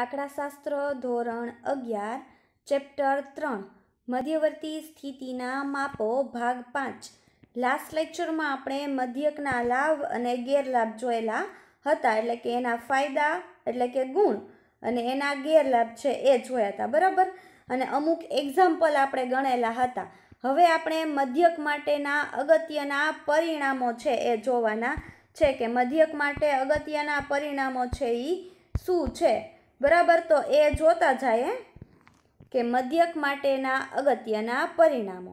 આંકડાશાસ્ત્ર ધોરણ અગિયાર ચેપ્ટર ત્રણ મધ્યવર્તી સ્થિતિના માપો ભાગ પાંચ લાસ્ટ લેક્ચરમાં આપણે મધ્યકના લાભ અને ગેરલાભ જોયેલા હતા એટલે કે એના ફાયદા એટલે કે ગુણ અને એના ગેરલાભ છે એ જોયા હતા બરાબર અને અમુક એક્ઝામ્પલ આપણે ગણેલા હતા હવે આપણે મધ્યક માટેના અગત્યના પરિણામો છે એ જોવાના છે કે મધ્યક માટે અગત્યના પરિણામો છે એ શું છે બરાબર તો એ જોતા જઈએ કે મધ્યક માટેના અગત્યના પરિણામો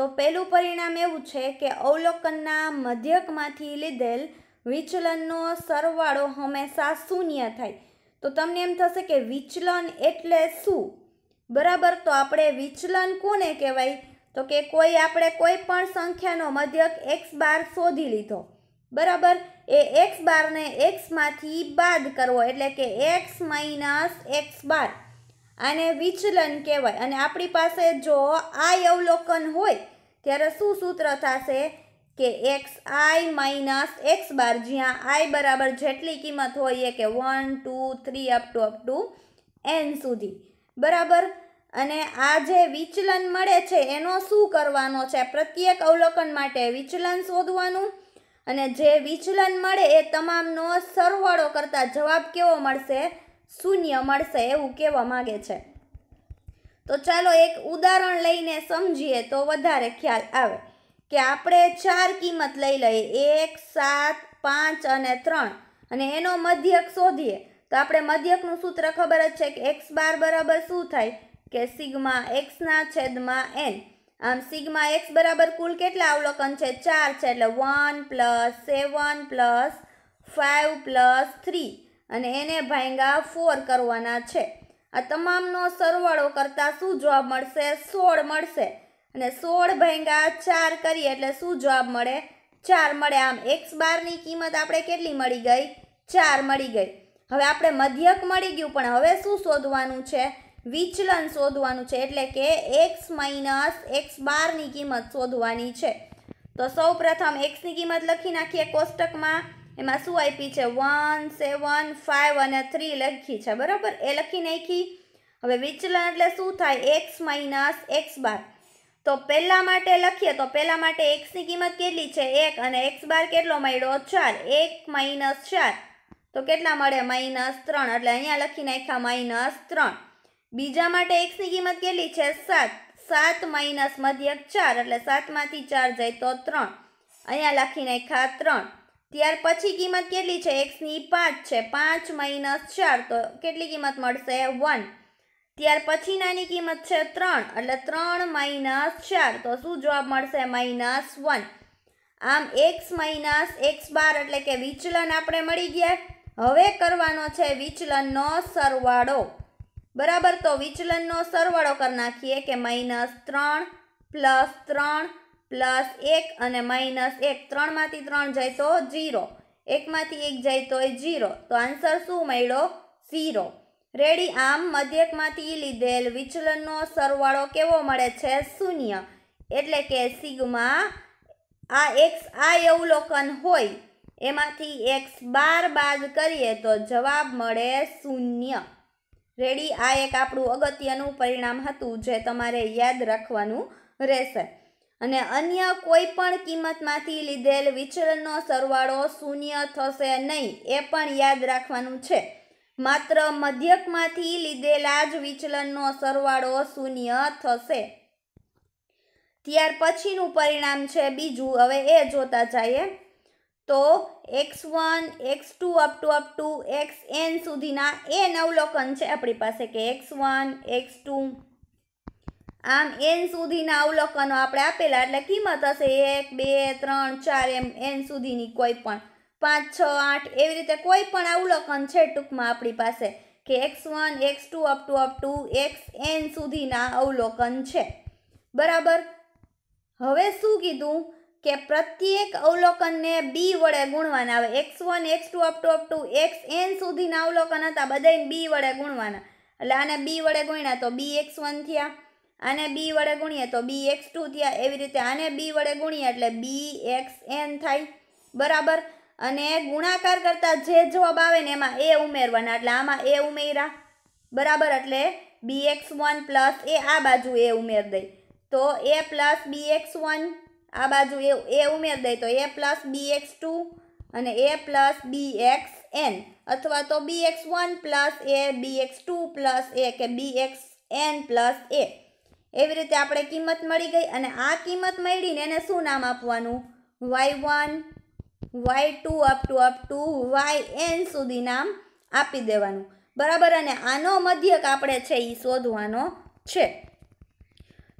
તો પહેલું પરિણામ એવું છે કે અવલોકનના મધ્યકમાંથી લીધેલ વિચલનનો સરવાળો હંમેશા શૂન્ય થાય તો તમને એમ થશે કે વિચલન એટલે શું બરાબર તો આપણે વિચલન કોને કહેવાય તો કે કોઈ આપણે કોઈ પણ સંખ્યાનો મધ્યક એક્સ બાર શોધી લીધો બરાબર એ એક્સ બારને એક્સમાંથી બાદ કરવો એટલે કે એક્સ માઇનસ એક્સ બાર આને વિચલન કહેવાય અને આપણી પાસે જો આઈ અવલોકન હોય ત્યારે શું સૂત્ર થશે કે X I minus X bar જ્યાં આઈ બરાબર જેટલી કિંમત હોય એ કે one two three up to up to N સુધી બરાબર અને આ જે વિચલન મળે છે એનો શું કરવાનો છે પ્રત્યેક અવલોકન માટે વિચલન શોધવાનું અને જે વિચલન મળે એ તમામનો સરવાળો કરતાં જવાબ કેવો મળશે શૂન્ય મળશે એવું કહેવા માગે છે તો ચાલો એક ઉદાહરણ લઈને સમજીએ તો વધારે ખ્યાલ આવે કે આપણે ચાર કિંમત લઈ લઈએ એક સાત પાંચ અને ત્રણ અને એનો મધ્યક શોધીએ તો આપણે મધ્યકનું સૂત્ર ખબર જ છે કે એક્સ બાર બરાબર શું થાય કે સિગ્મા એક્સના છેદમાં એન આમ સિગ્મા એક્સ બરાબર કુલ કેટલા અવલોકન છે ચાર છે એટલે one plus seven plus five plus three અને એને ભાંગા ફોર કરવાના છે આ તમામનો સરવાળો કરતાં શું જવાબ મળશે સોળ મળશે અને સોળ ભાંગા ચાર કરીએ એટલે શું જવાબ મળે ચાર મળે આમ એક્સ બારની કિંમત આપણે કેટલી મળી ગઈ ચાર મળી ગઈ હવે આપણે મધ્યક મળી ગયું પણ હવે શું શોધવાનું છે વિચલન શોધવાનું છે એટલે કે એક્સ માઇનસ એક્સ બારની કિંમત શોધવાની છે તો સૌ પ્રથમ એક્સની કિંમત લખી નાખીએ કોષ્ટકમાં એમાં શું આપી છે વન સેવન ફાઇવ અને થ્રી લખી છે બરાબર એ લખી નાખી હવે વિચલન એટલે શું થાય એક્સ માઇનસ એક્સ બાર તો પહેલાં માટે લખીએ તો પહેલાં માટે એક્સની કિંમત કેટલી છે એક અને એક્સ બાર કેટલો મળ્યો ચાર એક માઇનસ ચાર તો કેટલા મળે માઇનસ ત્રણ એટલે અહીંયા લખી નાખ્યા માઇનસ ત્રણ બીજા માટે એક્સની કિંમત કેટલી છે સાત સાત માઇનસ મધ્યક ચાર એટલે સાતમાંથી ચાર જાય તો ત્રણ અહીંયા લખી નાખા ત્રણ ત્યાર પછી કિંમત કેટલી છે એક્સની પાંચ છે પાંચ માઇનસ ચાર તો કેટલી કિંમત મળશે વન ત્યાર પછી નાની કિંમત છે ત્રણ એટલે ત્રણ માઇનસ ચાર તો શું જવાબ મળશે માઇનસ વન આમ એક્સ માઇનસ એક્સ બાર એટલે કે વિચલન આપણે મળી ગયા હવે કરવાનો છે વિચલનનો સરવાળો બરાબર તો વિચલનનો સરવાળો કરી નાખીએ કે માઇનસ ત્રણ પ્લસ ત્રણ પ્લસ એક અને માઇનસ એક ત્રણમાંથી ત્રણ જાય તો જીરો એકમાંથી એક જાય તોય ઝીરો તો આન્સર શું મળ્યો ઝીરો રેડી આમ મધ્યકમાંથી લીધેલ વિચલનનો સરવાળો કેવો મળે છે શૂન્ય એટલે કે સિગમા આ એક્સ આ અવલોકન હોય એમાંથી એક્સ બાર બાદ કરીએ તો જવાબ મળે શૂન્ય રેડી આ એક આપણું અગત્યનું પરિણામ હતું જે તમારે યાદ રાખવાનું રહેશે અને અન્ય કોઈ પણ કિંમતમાંથી લીધેલ વિચલનનો સરવાળો શૂન્ય થશે નહીં એ પણ યાદ રાખવાનું છે માત્ર મધ્યકમાંથી લીધેલા જ વિચલનનો સરવાળો શૂન્ય થશે ત્યાર પછીનું પરિણામ છે બીજું હવે એ જોતા જઈએ તો X one x two up to up to X N સુધીના એન અવલોકન છે આપણી પાસે કે એક્સ વન એક્સ ટુ આમ એન સુધીના અવલોકનો આપણે આપેલા એટલે કિંમત હશે એક બે ત્રણ ચાર એમ એન સુધીની કોઈ પણ પાંચ છ આઠ એવી રીતે કોઈ પણ અવલોકન છે ટૂંકમાં આપણી પાસે કે X one x two up to up to X N સુધીના અવલોકન છે બરાબર હવે શું કીધું કે પ્રત્યેક અવલોકનને બી વડે ગુણવાના આવે X one x two up to up to X N સુધીના અવલોકન હતા બધાને બી વડે ગુણવાના એટલે આને બી વડે ગુણ્યા તો બી એક્સ વન થયા આને બી વડે ગુણીએ તો બી એક્સ ટુ થયા એવી રીતે આને બી વડે ગુણીએ એટલે બી એક્સ એન થાય બરાબર અને ગુણાકાર કરતાં જે જવાબ આવે ને એમાં એ ઉમેરવાના એટલે આમાં એ ઉમેર્યા બરાબર એટલે B X one plus A આ બાજુ એ ઉમેર દઈ તો A plus B X one આ બાજુ એ એ ઉમેર દઈ તો A plus B X two અને A plus B X N અથવા તો B X one plus A B X two plus A કે B X N plus A એવી રીતે આપણે કિંમત મળી ગઈ અને આ કિંમત મળીને એને શું નામ આપવાનું Y one Y two up to up to Y N સુધી નામ આપી દેવાનું બરાબર અને આનો મધ્યક આપણે છે એ શોધવાનો છે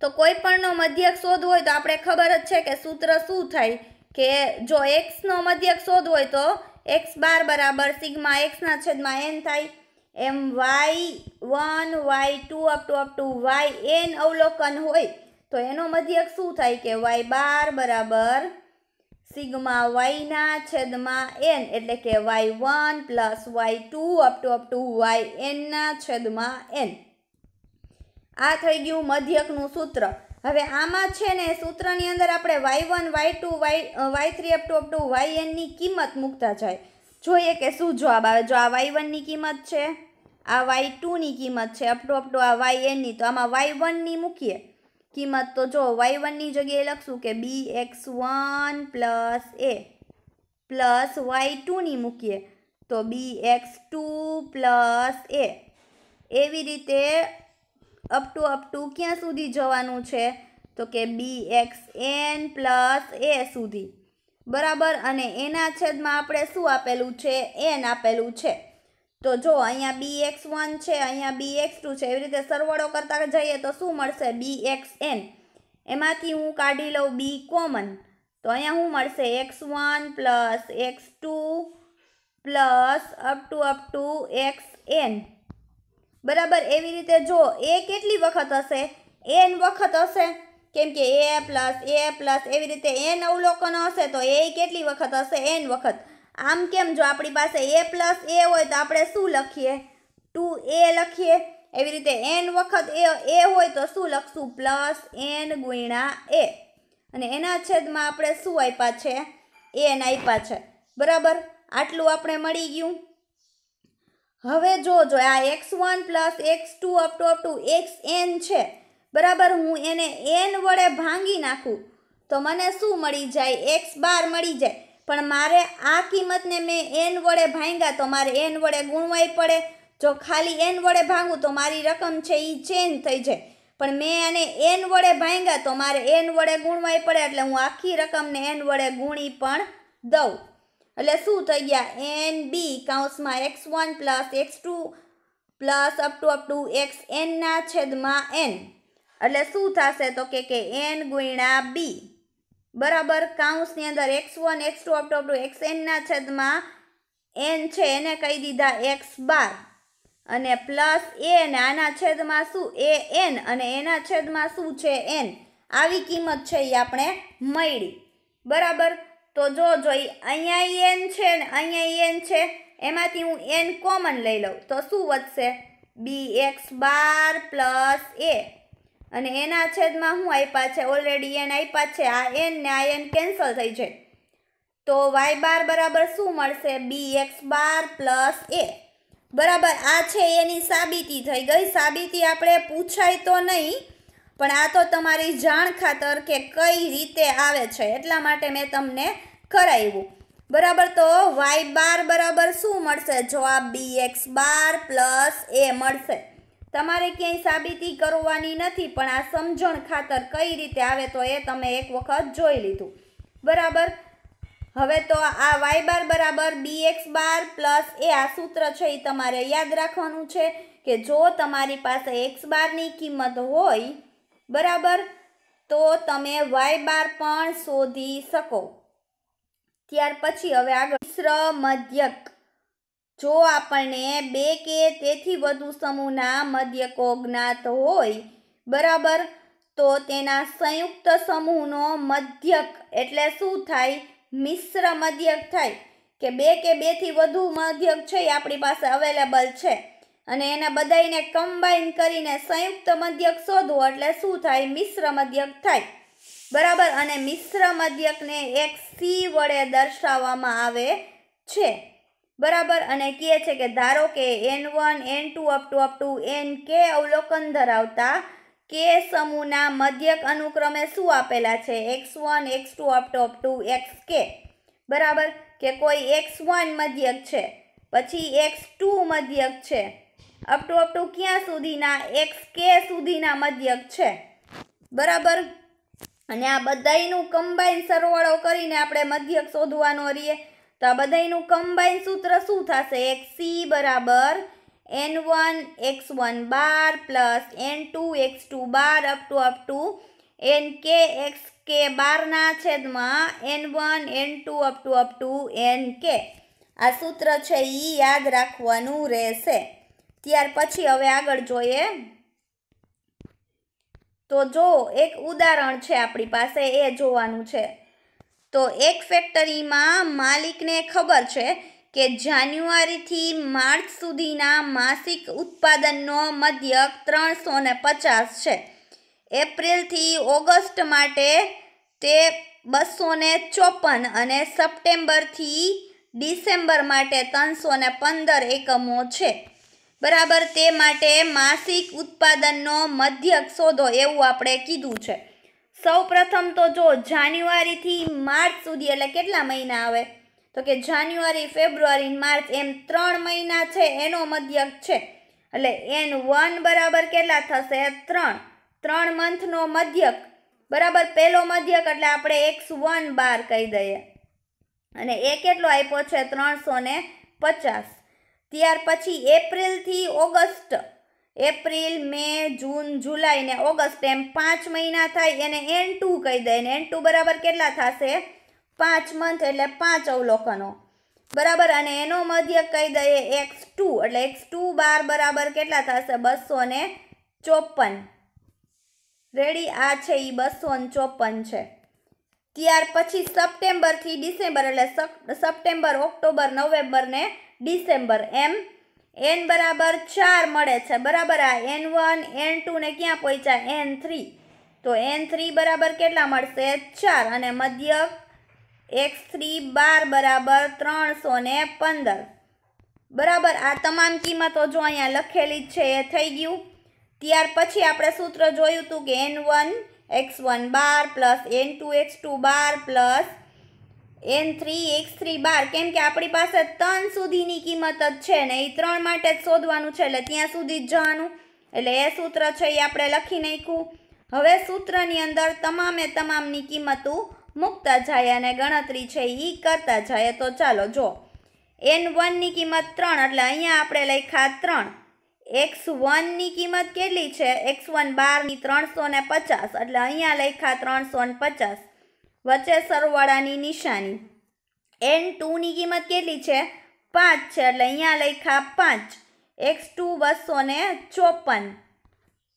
તો કોઈ પણનો મધ્યક શોધ હોય તો આપણે ખબર જ છે કે સૂત્ર શું થાય કે જો એક્સનો મધ્યક શોધ હોય તો એક્સ બાર બરાબર સિગ્મા એક્સના છેદમાં એન થાય એમ Y one Y two up to up to Y N અવલોકન હોય તો એનો મધ્યક શું થાય કે વાય બાર બરાબર સિગમા વાયના છેદમાં એન એટલે કે Y one plus Y two up to up to Y એનના છેદમાં એન આ થઈ ગયું મધ્યકનું સૂત્ર હવે આમાં છે ને સૂત્રની અંદર આપણે Y one Y two Y Y three up to up to Y એનની કિંમત મૂકતા જાય જોઈએ કે શું જવાબ આવે જો આ વાય વનની કિંમત છે આ વાય ટુની કિંમત છે અપ ટુ અપ ટુ આ વાય એનની તો આમાં વાય વનની મૂકીએ કિંમત તો જો વાય વનની જગ્યાએ લખશું કે B X one plus A plus Y ટુની મૂકીએ તો B X two plus A એવી રીતે અપ ટુ અપ ટુ ક્યાં સુધી જવાનું છે તો કે B X N plus A સુધી બરાબર અને એના છેદમાં આપણે શું આપેલું છે એન આપેલું છે તો જો અહીંયા બી એક્સ વન છે અહીંયા બી એક્સ ટુ છે એવી રીતે સરવાળો કરતા જઈએ તો શું મળશે બી એક્સ એન એમાંથી હું કાઢી લઉં બી કોમન તો અહીંયા શું મળશે X one plus X two plus up to up to X N બરાબર એવી રીતે જો એ કેટલી વખત હશે એન વખત હશે કેમ કે એ પ્લસ એ પ્લસ એવી રીતે એન અવલોકનો હશે તો એ કેટલી વખત હશે એન વખત આમ કેમ જો આપણી પાસે એ પ્લસ એ હોય તો આપણે શું લખીએ ટુ એ લખીએ એવી રીતે એન વખત એ એ હોય તો શું લખશું પ્લસ એન ગુણા એ અને એના છેદમાં આપણે શું આપ્યા છે એન આપ્યા છે બરાબર આટલું આપણે મળી ગયું હવે જો જો આ X one plus X two up to up to X N છે બરાબર હું એને એન વડે ભાંગી નાખું તો મને શું મળી જાય એક્સ બાર મળી જાય પણ મારે આ કિંમતને મેં એન વડે ભાંગ્યા તો મારે એન વડે ગુણવાઈ પડે જો ખાલી એન વડે ભાંગું તો મારી રકમ છે એ ચેન્જ થઈ જાય પણ મેં એને એન વડે ભાંગ્યા તો મારે એન વડે ગુણવાઈ પડે એટલે હું આખી રકમને એન વડે ગુણી પણ દઉં એટલે શું થઈ ગયા એન બી કાઉન્સમાં X one plus X two plus up to up to X એનના છેદમાં એન એટલે શું થશે તો કે કે એન ગુણ્યા બી બરાબર કાઉન્સની અંદર X one x two up to X એનના છેદમાં એન છે એને કહી દીધા એક્સ બાર અને પ્લસ એ એન આના છેદમાં શું એ એન અને એના છેદમાં શું છે એન આવી કિંમત છે એ આપણે મળી બરાબર તો જો જોઈ અહીંયા એન છે ને અહીંયા એન છે એમાંથી હું એન કોમન લઈ લઉં તો શું વધશે બી એક્સ બાર પ્લસ એ અને એના છેદમાં હું આપ્યા છે ઓલરેડી એન આપ્યા છે આ એન ને આ એન કેન્સલ થઈ જાય તો વાય બાર બરાબર શું મળશે બી એક્સ બાર પ્લસ એ બરાબર આ છે એની સાબિતી થઈ ગઈ સાબિતી આપણે પૂછાય તો નહીં પણ આ તો તમારી જાણ ખાતર કે કઈ રીતે આવે છે એટલા માટે મેં તમને કરાવ્યું બરાબર તો વાય બાર બરાબર શું મળશે જવાબ બી એક્સ બાર પ્લસ એ મળશે તમારે ક્યાંય સાબિતી કરવાની નથી પણ આ સમજણ ખાતર કઈ રીતે આવે તો એ તમે એક વખત જોઈ લીધું બરાબર હવે તો આ વાય બાર બરાબર બી એક્સ બાર પ્લસ એ આ સૂત્ર છે એ તમારે યાદ રાખવાનું છે કે જો તમારી પાસે એક્સ બારની કિંમત હોય બરાબર તો તમે વાય બાર પણ શોધી શકો ત્યાર પછી હવે આગળ મિશ્ર મધ્યક જો આપણને બે કે તેથી વધુ સમૂહના મધ્યકો જ્ઞાત હોય બરાબર તો તેના સંયુક્ત સમૂહનો મધ્યક એટલે શું થાય મિશ્ર મધ્યક થાય કે બે કે બેથી વધુ મધ્યક છે એ આપણી પાસે અવેલેબલ છે અને એના બધાને કમ્બાઈન કરીને સંયુક્ત મધ્યક શોધવો એટલે શું થાય મિશ્ર મધ્યક થાય બરાબર અને મિશ્ર મધ્યકને એક સી વડે દર્શાવવામાં આવે છે બરાબર અને કહે છે કે ધારો કે N one N two up to up to N કે અવલોકન ધરાવતા કે સમૂહના મધ્યક અનુક્રમે શું આપેલા છે x one x two up to up to x k બરાબર કે કોઈ એક્સ વન મધ્યક છે પછી એક્સ ટુ મધ્યક છે અપ ટુ ટુ ક્યાં સુધીના એક્સ કે સુધીના મધ્યક છે બરાબર અને આ બધાનું કમ્બાઈન સરવાળો કરીને આપણે મધ્યક શોધવાનો રહીએ તો આ બધાનું કમ્બાઈન સૂત્ર શું થશે એક્સ સી બરાબર n one x one bar plus n two x two bar up to to up to N k x k બારના છેદમાં n one N two up to to up to N k આ સૂત્ર છે એ યાદ રાખવાનું રહેશે ત્યાર પછી હવે આગળ જોઈએ તો જો એક ઉદાહરણ છે આપણી પાસે એ જોવાનું છે તો એક ફેક્ટરીમાં માલિકને ખબર છે કે જાન્યુઆરીથી માર્ચ સુધીના માસિક ઉત્પાદનનો મધ્યક ત્રણસો ને પચાસ છે એપ્રિલથી ઓગસ્ટ માટે તે બસો ને ચોપન અને સપ્ટેમ્બરથી ડિસેમ્બર માટે ત્રણસો ને પંદર એકમો છે બરાબર તે માટે માસિક ઉત્પાદનનો મધ્યક શોધો એવું આપણે કીધું છે સૌ પ્રથમ તો જો જાન્યુઆરીથી માર્ચ સુધી એટલે કેટલા મહિના આવે તો કે જાન્યુઆરી ફેબ્રુઆરી માર્ચ એમ ત્રણ મહિના છે એનો મધ્યક છે એટલે એન વન બરાબર કેટલા થશે ત્રણ ત્રણ મંથનો મધ્યક બરાબર પહેલો મધ્યક એટલે આપણે એક્સ વન બાર કહી દઈએ અને એ કેટલો આપ્યો છે ત્રણસો ને પચાસ ત્યાર પછી એપ્રિલથી ઓગસ્ટ એપ્રિલ મે જૂન જુલાઈ ને ઓગસ્ટ એમ પાંચ મહિના થાય એને એન ટુ કહી દે ને એન ટુ બરાબર કેટલા થશે પાંચ મંથ એટલે પાંચ અવલોકનો બરાબર અને એનો મધ્ય કહી દઈએ એક્સ ટુ એટલે એક્સ ટુ બાર બરાબર કેટલા થશે બસો ને ચોપન રેડી આ છે એ બસો ને ચોપન છે ત્યાર પછી સપ્ટેમ્બરથી ડિસેમ્બર એટલે સપ્ટેમ્બર ઓક્ટોબર નવેમ્બર ને ડિસેમ્બર એમ એન બરાબર ચાર મળે છે બરાબર આ એન વન એન ટુ ને ક્યાં પહોંચ્યા એન થ્રી તો એન થ્રી બરાબર કેટલા મળશે ચાર અને મધ્યક એક્સ થ્રી બાર બરાબર ત્રણસો ને પંદર બરાબર આ તમામ કિંમતો જો અહીંયા લખેલી છે એ થઈ ગયું ત્યાર પછી આપણે સૂત્ર જોયું હતું કે N one x one bar plus n two x two bar plus n three x three bar કેમ કે આપણી પાસે ત્રણ સુધીની કિંમત જ છે ને એ ત્રણ માટે જ શોધવાનું છે એટલે ત્યાં સુધી જ જવાનું એટલે એ સૂત્ર છે એ આપણે લખી નાખ્યું હવે સૂત્રની અંદર તમામે તમામની કિંમતો મૂકતા જાય અને ગણતરી છે એ કરતા જાય તો ચાલો જો એન વનની કિંમત ત્રણ એટલે અહીંયા આપણે લખ્યા ત્રણ એક્સ વનની કિંમત કેટલી છે એક્સ વન બારની ત્રણસો ને પચાસ એટલે અહીંયા લખ્યા ત્રણસો ને પચાસ વચ્ચે સરવાળાની નિશાની એન ટુની કિંમત કેટલી છે પાંચ છે એટલે અહીંયા લખ્યા પાંચ એક્સ ટુ બસો ને ચોપન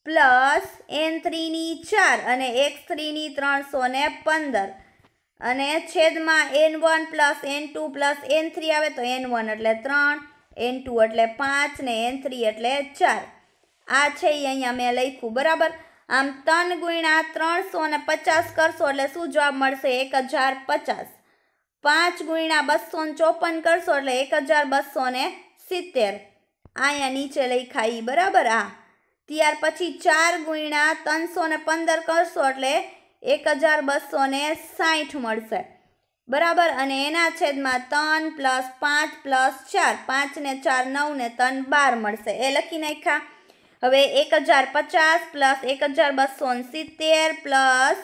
પ્લસ એન થ્રીની ચાર અને એક્સ થ્રીની ત્રણસો ને પંદર અને છેદમાં n one plus n two plus n three આવે તો એન વન એટલે ત્રણ એન ટુ એટલે પાંચ ને એન થ્રી એટલે ચાર આ છે એ અહીંયા મેં લખ્યું બરાબર આમ ત્રણ ગુણ્યા ત્રણસો ને પચાસ કરશો એટલે શું જવાબ મળશે એક હજાર પચાસ પાંચ ગુણ્યા બસો ને ચોપન કરશો એટલે એક હજાર બસો ને સિત્તેર અહીંયા નીચે લખાઈ બરાબર આ ત્યાર પછી ચાર ગુણ્યા ત્રણસો ને પંદર કરશો એટલે એક હજાર બસો ને સાઠ મળશે બરાબર અને એના છેદમાં ત્રણ પ્લસ પાંચ પ્લસ ચાર પાંચ ને ચાર નવ ને ત્રણ બાર મળશે એ લખી નાખ્યા હવે એક હજાર પચાસ પ્લસ એક હજાર બસો સિત્તેર પ્લસ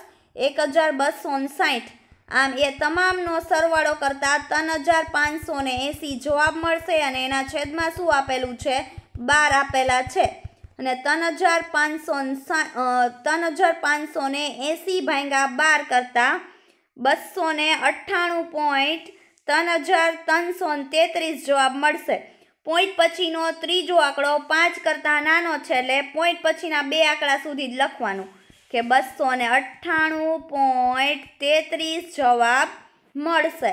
એક હજાર બસો સાઠ આમ એ તમામનો સરવાળો કરતાં ત્રણ હજાર પાંચસો ને એંસી જવાબ મળશે અને એના છેદમાં શું આપેલું છે બાર આપેલા છે અને ત્રણ હજાર પાંચસો ત્રણ હજાર પાંચસો ને એંસી ભાંગ્યા બાર કરતાં બસો ને અઠ્ઠાણું પોઈન્ટ ત્રણ હજાર ત્રણસો તેત્રીસ જવાબ મળશે પોઈન્ટ પછીનો ત્રીજો આંકડો પાંચ કરતાં નાનો છે એટલે પોઈન્ટ પછીના બે આંકડા સુધી જ લખવાનું કે બસો ને અઠ્ઠાણું પોઈન્ટ તેત્રીસ જવાબ મળશે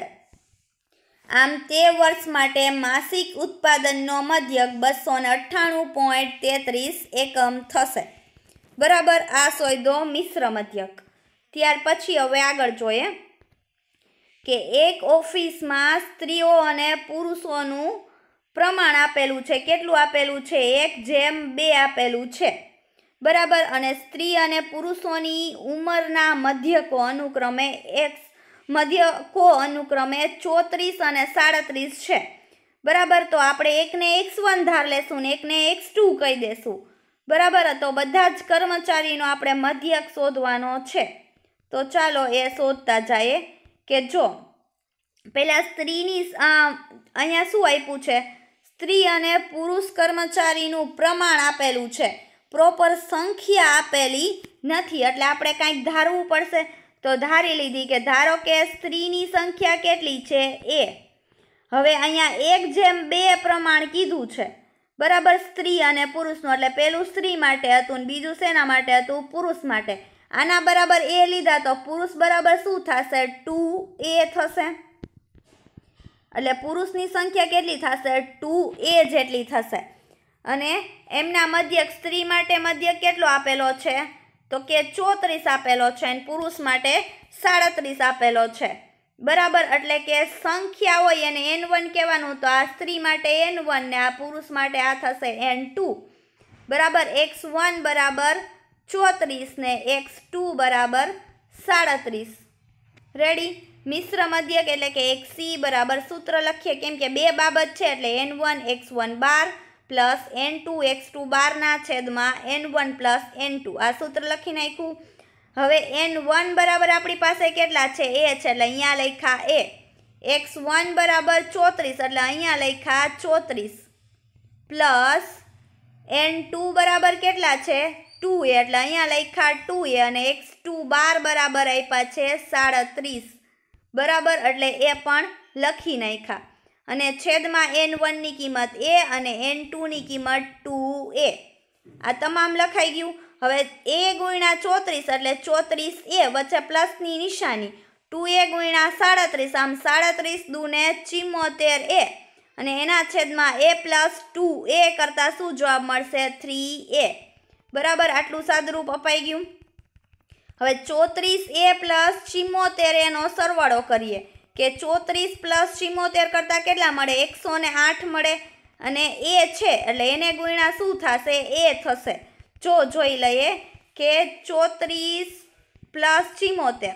આમ તે વર્ષ માટે માસિક ઉત્પાદનનો મધ્યક બસો ને અઠ્ઠાણું પોઈન્ટ તેત્રીસ એકમ થશે બરાબર આ સોયદો મિશ્ર મધ્યક ત્યાર પછી હવે આગળ જોઈએ કે એક ઓફિસમાં સ્ત્રીઓ અને પુરુષોનું પ્રમાણ આપેલું છે કેટલું આપેલું છે એક જેમ બે આપેલું છે બરાબર અને સ્ત્રી અને પુરુષોની ઉંમરના મધ્યકો અનુક્રમે એક મધ્યકો અનુક્રમે ચોત્રીસ અને સાડત્રીસ છે બરાબર તો આપણે એકને એક્સ વન ધાર લેશું ને એકને એક્સ ટુ કહી દેશું બરાબર તો બધા જ કર્મચારીનો આપણે મધ્યક શોધવાનો છે તો ચાલો એ શોધતા જઈએ કે જો પહેલાં સ્ત્રીની અહીંયા શું આપ્યું છે સ્ત્રી અને પુરુષ કર્મચારીનું પ્રમાણ આપેલું છે પ્રોપર સંખ્યા આપેલી નથી એટલે આપણે કાંઈક ધારવું પડશે તો ધારી લીધી કે ધારો કે સ્ત્રીની સંખ્યા કેટલી છે એ હવે અહીંયા એક જેમ બે પ્રમાણ કીધું છે બરાબર સ્ત્રી અને પુરુષનું એટલે પેલું સ્ત્રી માટે હતું ને બીજું શેના માટે હતું પુરુષ માટે આના બરાબર એ લીધા તો પુરુષ બરાબર શું થશે ટુ એ થશે એટલે પુરુષની સંખ્યા કેટલી થશે ટુ એ જેટલી થશે અને એમના મધ્યક સ્ત્રી માટે મધ્યક કેટલો આપેલો છે તો કે ચોત્રીસ આપેલો છે અને પુરુષ માટે સાડત્રીસ આપેલો છે બરાબર એટલે કે સંખ્યા હોય એને એન વન કહેવાનું તો આ સ્ત્રી માટે એન વન ને આ પુરુષ માટે આ થશે એન ટુ બરાબર એક્સ વન બરાબર ચોત્રીસ ને એક્સ ટુ બરાબર સાડત્રીસ રેડી મિશ્ર મધ્યક એટલે કે એક સી બરાબર સૂત્ર લખીએ કેમ કે બે બાબત છે એટલે n one x one bar plus n two x two બારના છેદમાં n one plus n two આ સૂત્ર લખી નાખ્યું હવે એન વન બરાબર આપણી પાસે કેટલા છે એ છે એટલે અહીંયા લખ્યા એ એક્સ વન બરાબર ચોત્રીસ એટલે અહીંયા લખ્યા ચોત્રીસ પ્લસ એન ટુ બરાબર કેટલા છે ટુ એટલે અહીંયા લખ્યા ટુ એ અને એક્સ ટુ બાર બરાબર આપ્યા છે સાડત્રીસ બરાબર એટલે એ પણ લખી નાખ્યા અને છેદમાં એન વનની કિંમત એ અને એન ટુની કિંમત ટુ એ આ તમામ લખાઈ ગયું હવે એ ગુણ્યા ચોત્રીસ એટલે ચોત્રીસ એ વચ્ચે પ્લસની નિશાની ટુ એ ગુણ્યા સાડત્રીસ આમ સાડત્રીસ દુને ચિમોતેર એ અને એના છેદમાં એ પ્લસ ટુ એ કરતાં શું જવાબ મળશે થ્રી એ બરાબર આટલું સાદરૂપ અપાઈ ગયું હવે ચોત્રીસ એ પ્લસ ચિમોતેર એનો સરવાળો કરીએ કે ચોત્રીસ પ્લસ ચિમોતેર કરતાં કેટલા મળે એકસો ને આઠ મળે અને એ છે એટલે એને ગુણ્યા શું થશે એ થશે જો જોઈ લઈએ કે ચોત્રીસ પ્લસ ચિમોતેર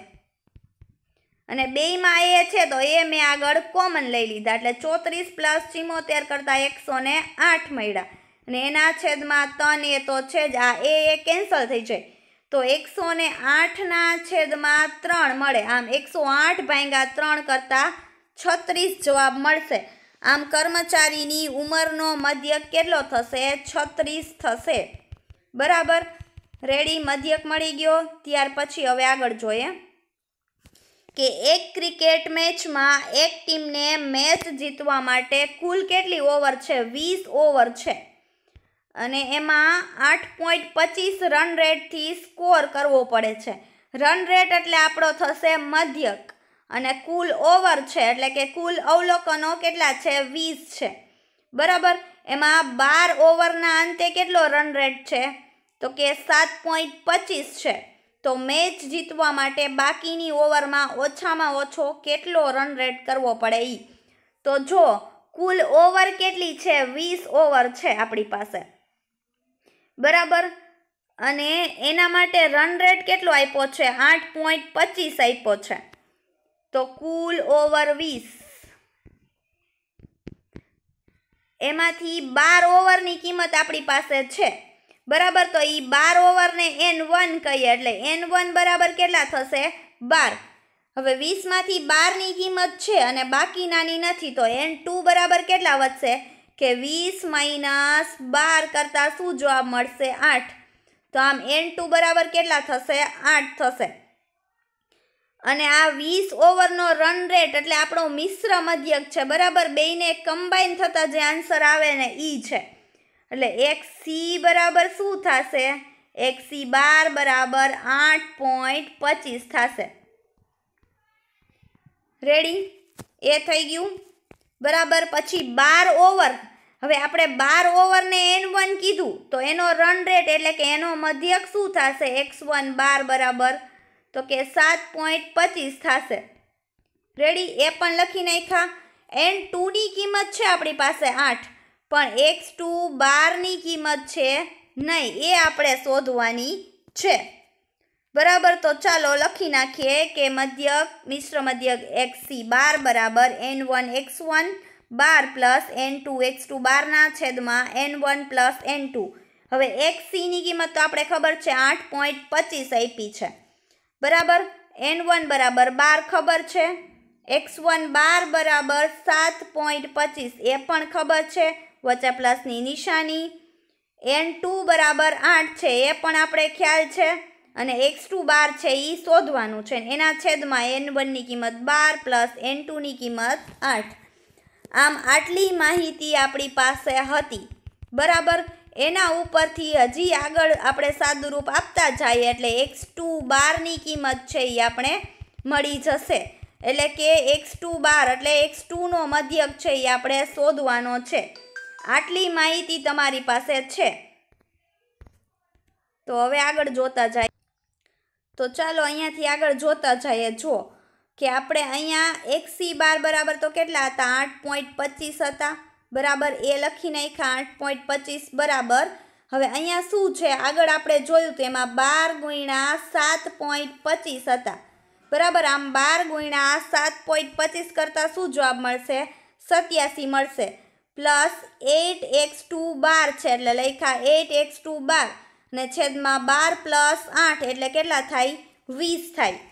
અને બેમાં એ છે તો એ મેં આગળ કોમન લઈ લીધા એટલે ચોત્રીસ પ્લસ ચિમોતેર કરતાં એકસો ને આઠ મળ્યા અને એના છેદમાં તન એ તો છે જ આ એ કેન્સલ થઈ જાય તો એકસો ને આઠના છેદમાં ત્રણ મળે આમ એકસો આઠ ભાંગા ત્રણ કરતાં છત્રીસ જવાબ મળશે આમ કર્મચારીની ઉંમરનો મધ્યક કેટલો થશે છત્રીસ થશે બરાબર રેડી મધ્યક મળી ગયો ત્યાર પછી હવે આગળ જોઈએ કે એક ક્રિકેટ મેચમાં એક ટીમને મેચ જીતવા માટે કુલ કેટલી ઓવર છે વીસ ઓવર છે અને એમાં આઠ પોઈન્ટ પચીસ રન રેટથી સ્કોર કરવો પડે છે રન રેટ એટલે આપણો થશે મધ્યક અને કુલ ઓવર છે એટલે કે કુલ અવલોકનો કેટલા છે વીસ છે બરાબર એમાં બાર ઓવરના અંતે કેટલો રન રેટ છે તો કે સાત પોઈન્ટ પચીસ છે તો મેચ જીતવા માટે બાકીની ઓવરમાં ઓછામાં ઓછો કેટલો રન રેટ કરવો પડે એ તો જો કુલ ઓવર કેટલી છે વીસ ઓવર છે આપણી પાસે બરાબર અને એના માટે રન રેટ કેટલો આપ્યો છે આઠ પોઈન્ટ પચીસ આપ્યો છે તો કુલ ઓવર વીસ એમાંથી બાર ઓવરની કિંમત આપણી પાસે છે બરાબર તો એ બાર ઓવરને એન વન કહીએ એટલે એન વન બરાબર કેટલા થશે બાર હવે વીસમાંથી બારની કિંમત છે અને બાકી નાની નથી તો એન ટુ બરાબર કેટલા વધશે કે વીસ માઇનસ બાર કરતાં શું જવાબ મળશે આઠ તો આમ એન ટુ બરાબર કેટલા થશે આઠ થશે અને આ વીસ ઓવરનો રન રેટ એટલે આપણો મિશ્ર મધ્યક છે બરાબર બેયને કમ્બાઈન થતા જે આન્સર આવે ને એ છે એટલે એક સી બરાબર શું થશે એક સી બાર બરાબર આઠ પોઈન્ટ પચીસ થશે રેડી એ થઈ ગયું બરાબર પછી બાર ઓવર હવે આપણે બાર ઓવરને એન વન કીધું તો એનો રન રેટ એટલે કે એનો મધ્યક શું થશે એક્સ વન બાર બરાબર તો કે સાત પોઈન્ટ પચીસ થશે રેડી એ પણ લખી નાખ્યા એન ટુની કિંમત છે આપણી પાસે આઠ પણ એક્સ ટુ બારની કિંમત છે નહીં એ આપણે શોધવાની છે બરાબર તો ચાલો લખી નાખીએ કે મધ્યક મિશ્ર મધ્યક એક્સ સી બાર બરાબર n one x one bar plus n two x two બારના છેદમાં n one plus n two હવે એક્સ સીની કિંમત તો આપણે ખબર છે આઠ પોઈન્ટ પચીસ આપી છે બરાબર એન વન બરાબર બાર ખબર છે એક્સ વન બાર બરાબર સાત પોઈન્ટ પચીસ એ પણ ખબર છે વચ્ચે પ્લસની નિશાની એન ટુ બરાબર આઠ છે એ પણ આપણે ખ્યાલ છે અને એક્સ ટુ બાર છે એ શોધવાનું છે એના છેદમાં એન વનની કિંમત બાર પ્લસ એન ટુની કિંમત આઠ આમ આટલી માહિતી આપણી પાસે હતી બરાબર એના ઉપરથી હજી આગળ આપણે સાદુરૂપ આપતા જઈએ એટલે એક્સ ટુ બારની કિંમત છે એ આપણે મળી જશે એટલે કે એક્સ ટુ બાર એટલે એક્સ ટુનો મધ્યક છે એ આપણે શોધવાનો છે આટલી માહિતી તમારી પાસે છે તો હવે આગળ જોતા જાય તો ચાલો અહીંયાથી આગળ જોતા જઈએ જો કે આપણે અહીંયા એક્સી બાર બરાબર તો કેટલા હતા આઠ પોઈન્ટ પચીસ હતા બરાબર એ લખી નાખ્યા આઠ પોઈન્ટ પચીસ બરાબર હવે અહીંયા શું છે આગળ આપણે જોયું તો એમાં બાર ગુણ્યા સાત પોઈન્ટ પચીસ હતા બરાબર આમ બાર ગુણ્યા સાત પોઈન્ટ પચીસ કરતાં શું જવાબ મળશે સત્યાસી મળશે plus eight x two bar છે એટલે લખ્યા એટ એક્સ ટુ બાર ને છેદમાં બાર પ્લસ આઠ એટલે કેટલા થાય વીસ થાય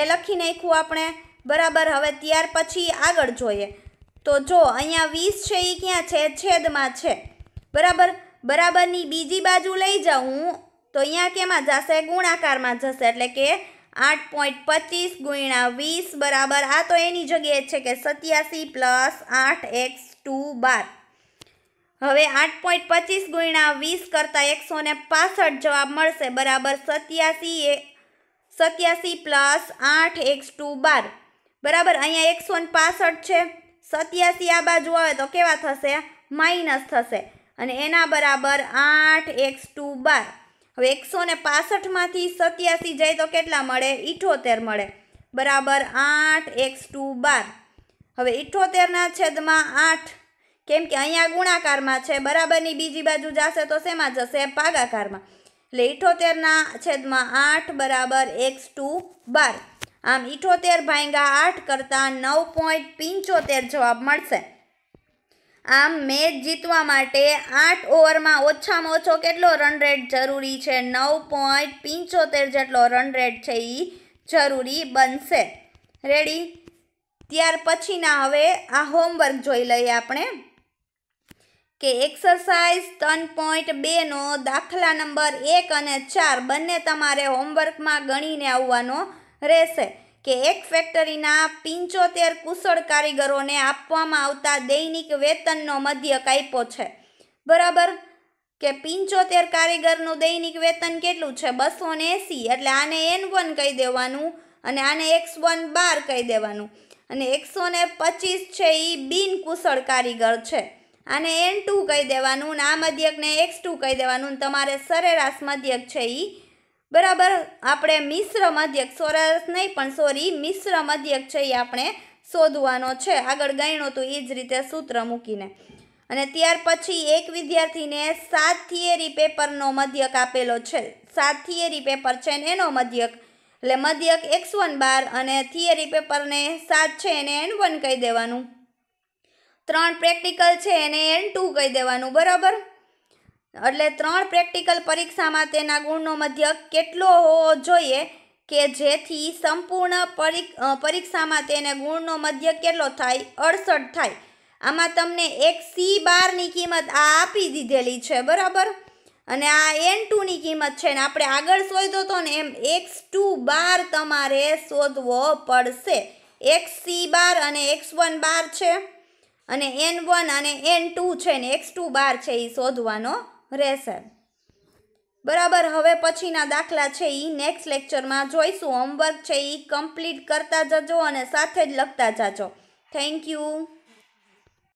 એ લખી નાખ્યું આપણે બરાબર હવે ત્યાર પછી આગળ જોઈએ તો જો અહીંયા વીસ છે એ ક્યાં છે છેદમાં છે બરાબર બરાબરની બીજી બાજુ લઈ જાઉં તો અહીંયા કેમાં જશે ગુણાકારમાં જશે એટલે કે આઠ પોઈન્ટ પચીસ ગુણ્યા વીસ બરાબર આ તો એની જગ્યાએ છે કે સત્યાસી પ્લસ આઠ એક્સ ટુ બાર હવે આઠ પોઈન્ટ પચીસ ગુણ્યા વીસ કરતાં એકસો ને પાસઠ જવાબ મળશે બરાબર સત્યાસી સત્યાસી પ્લસ આઠ એક્સ ટુ બાર બરાબર અહીંયા એકસો ને પાસઠ છે સત્યાસી આ બાજુ આવે તો કેવા થશે માઇનસ થશે અને એના બરાબર આઠ એક્સ ટુ બાર હવે એકસો ને પાસઠમાંથી સત્યાસી જાય તો કેટલા મળે ઇઠોતેર મળે બરાબર આઠ એક્સ ટુ બાર હવે ઇઠોતેરના છેદમાં આઠ કેમ કે અહીંયા ગુણાકારમાં છે બરાબરની બીજી બાજુ જશે તો શેમાં જશે પાગાકારમાં એટલે ઇઠોતેરના છેદમાં આઠ બરાબર એક્સ ટુ બાર આમ ઇઠોતેર ભાંગા આઠ કરતાં નવ પોઈન્ટ પિંચોતેર જવાબ મળશે આમ મેચ જીતવા માટે આઠ ઓવરમાં ઓછામાં ઓછો કેટલો રન રેટ જરૂરી છે નવ પોઈન્ટ પિંચોતેર જેટલો રન રેટ છે એ જરૂરી બનશે રેડી ત્યાર પછીના હવે આ હોમવર્ક જોઈ લઈએ આપણે કે એક્સરસાઇઝ ત્રણ પોઈન્ટ બેનો દાખલા નંબર એક અને ચાર બંને તમારે હોમવર્કમાં ગણીને આવવાનો રહેશે કે એક ફેક્ટરીના પંચોતેર કુશળ કારીગરોને આપવામાં આવતા દૈનિક વેતનનો મધ્ય આપ્યો છે બરાબર કે પંચોતેર કારીગરનું દૈનિક વેતન કેટલું છે બસો ને એંસી એટલે આને એન વન કહી દેવાનું અને આને એક્સ વન બાર કહી દેવાનું અને એકસો ને પચીસ છે એ બિનકુશળ કારીગર છે આને એન ટુ કહી દેવાનું ને આ મધ્યકને એક્સ ટુ કહી દેવાનું તમારે સરેરાશ મધ્યક છે એ બરાબર આપણે મિશ્ર મધ્યક સરેરાશ નહીં પણ સોરી મિશ્ર મધ્યક છે એ આપણે શોધવાનો છે આગળ ગણ્યું તો એ જ રીતે સૂત્ર મૂકીને અને ત્યાર પછી એક વિદ્યાર્થીને સાત થિયરી પેપરનો મધ્યક આપેલો છે સાત થિયરી પેપર છે ને એનો મધ્યક એટલે મધ્યક એક્સ વન બાર અને થિયરી પેપરને સાત છે એને એન વન કહી દેવાનું ત્રણ પ્રેક્ટિકલ છે એને એન ટુ કહી દેવાનું બરાબર એટલે ત્રણ પ્રેક્ટિકલ પરીક્ષામાં તેના ગુણનો મધ્યક કેટલો હોવો જોઈએ કે જેથી સંપૂર્ણ પરીક્ષામાં તેને ગુણનો મધ્યક કેટલો થાય અડસઠ થાય આમાં તમને એક સી બારની કિંમત આ આપી દીધેલી છે બરાબર અને આ એન ટુની કિંમત છે ને આપણે આગળ શોધો તો ને એમ એક્સ ટુ બાર તમારે શોધવો પડશે એક્સ સી બાર અને એક્સ વન બાર છે અને એન વન અને એન ટુ છે ને એક્સ ટુ બાર છે એ શોધવાનો રહેશે બરાબર હવે પછીના દાખલા છે એ નેક્સ્ટ લેક્ચરમાં જોઈશું હોમવર્ક છે એ કમ્પ્લીટ કરતા જજો અને સાથે જ લખતા જજો થેન્ક યુ